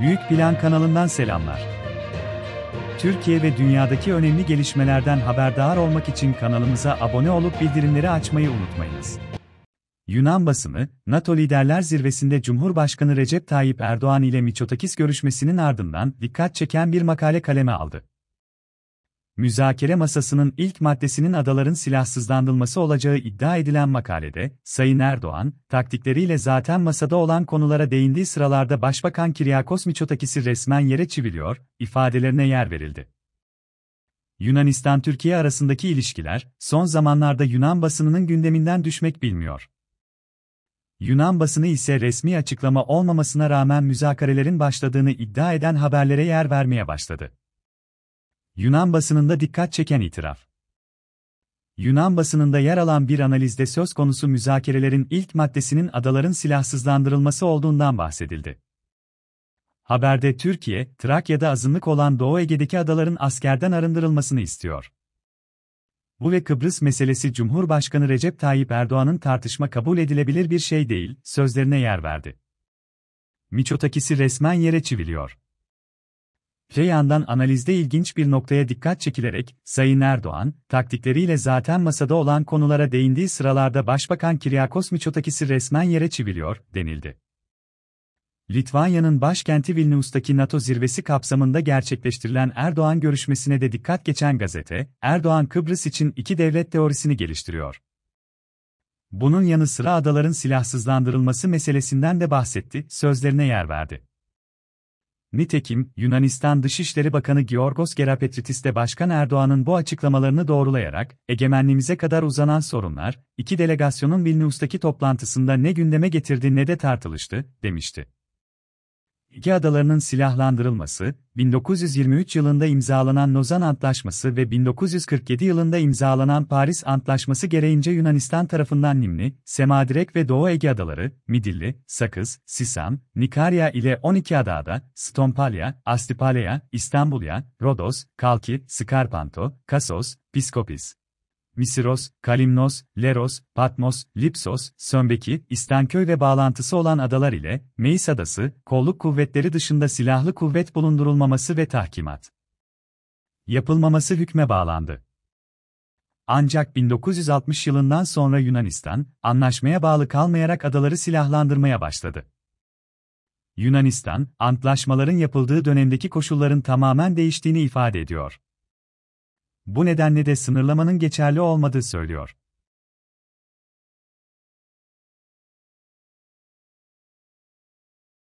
Büyük Plan kanalından selamlar. Türkiye ve dünyadaki önemli gelişmelerden haberdar olmak için kanalımıza abone olup bildirimleri açmayı unutmayınız. Yunan basını, NATO Liderler Zirvesi'nde Cumhurbaşkanı Recep Tayyip Erdoğan ile Miçotakis görüşmesinin ardından dikkat çeken bir makale kaleme aldı. Müzakere masasının ilk maddesinin adaların silahsızlandırılması olacağı iddia edilen makalede, Sayın Erdoğan, taktikleriyle zaten masada olan konulara değindiği sıralarda Başbakan Kiryakos Miçotakis'i resmen yere çiviliyor, ifadelerine yer verildi. Yunanistan-Türkiye arasındaki ilişkiler, son zamanlarda Yunan basınının gündeminden düşmek bilmiyor. Yunan basını ise resmi açıklama olmamasına rağmen müzakerelerin başladığını iddia eden haberlere yer vermeye başladı. Yunan basınında dikkat çeken itiraf. Yunan basınında yer alan bir analizde söz konusu müzakerelerin ilk maddesinin adaların silahsızlandırılması olduğundan bahsedildi. Haberde Türkiye, Trakya'da azınlık olan Doğu Ege'deki adaların askerden arındırılmasını istiyor. Bu ve Kıbrıs meselesi Cumhurbaşkanı Recep Tayyip Erdoğan'ın tartışma kabul edilebilir bir şey değil, sözlerine yer verdi. Miçotakisi resmen yere çiviliyor. Öte yandan analizde ilginç bir noktaya dikkat çekilerek, Sayın Erdoğan, taktikleriyle zaten masada olan konulara değindiği sıralarda Başbakan Kiryakos Mitsotakis'i resmen yere çeviriyor, denildi. Litvanya'nın başkenti Vilnius'taki NATO zirvesi kapsamında gerçekleştirilen Erdoğan görüşmesine de dikkat geçen gazete, Erdoğan Kıbrıs için iki devlet teorisini geliştiriyor. Bunun yanı sıra adaların silahsızlandırılması meselesinden de bahsetti, sözlerine yer verdi. Nitekim, Yunanistan Dışişleri Bakanı Georgos Gerapetritis de Başkan Erdoğan'ın bu açıklamalarını doğrulayarak, egemenliğimize kadar uzanan sorunlar, iki delegasyonun Vilnius'taki toplantısında ne gündeme getirdi ne de tartılıştı, demişti. İki adalarının silahlandırılması, 1923 yılında imzalanan Lozan Antlaşması ve 1947 yılında imzalanan Paris Antlaşması gereğince Yunanistan tarafından Nimni, Semadirek ve Doğu Ege Adaları, Midilli, Sakız, Sisam, Nikarya ile 12 adada, Stompalya, Astipalya, İstanbulya, Rodos, Kalki, Skarpanto, Kasos, Piskopis, Visiros, Kalimnos, Leros, Patmos, Lipsos, Sönbeki, İstanköy ve bağlantısı olan adalar ile Meis Adası, kolluk kuvvetleri dışında silahlı kuvvet bulundurulmaması ve tahkimat yapılmaması hükme bağlandı. Ancak 1960 yılından sonra Yunanistan, anlaşmaya bağlı kalmayarak adaları silahlandırmaya başladı. Yunanistan, antlaşmaların yapıldığı dönemdeki koşulların tamamen değiştiğini ifade ediyor. Bu nedenle de sınırlamanın geçerli olmadığı söylüyor.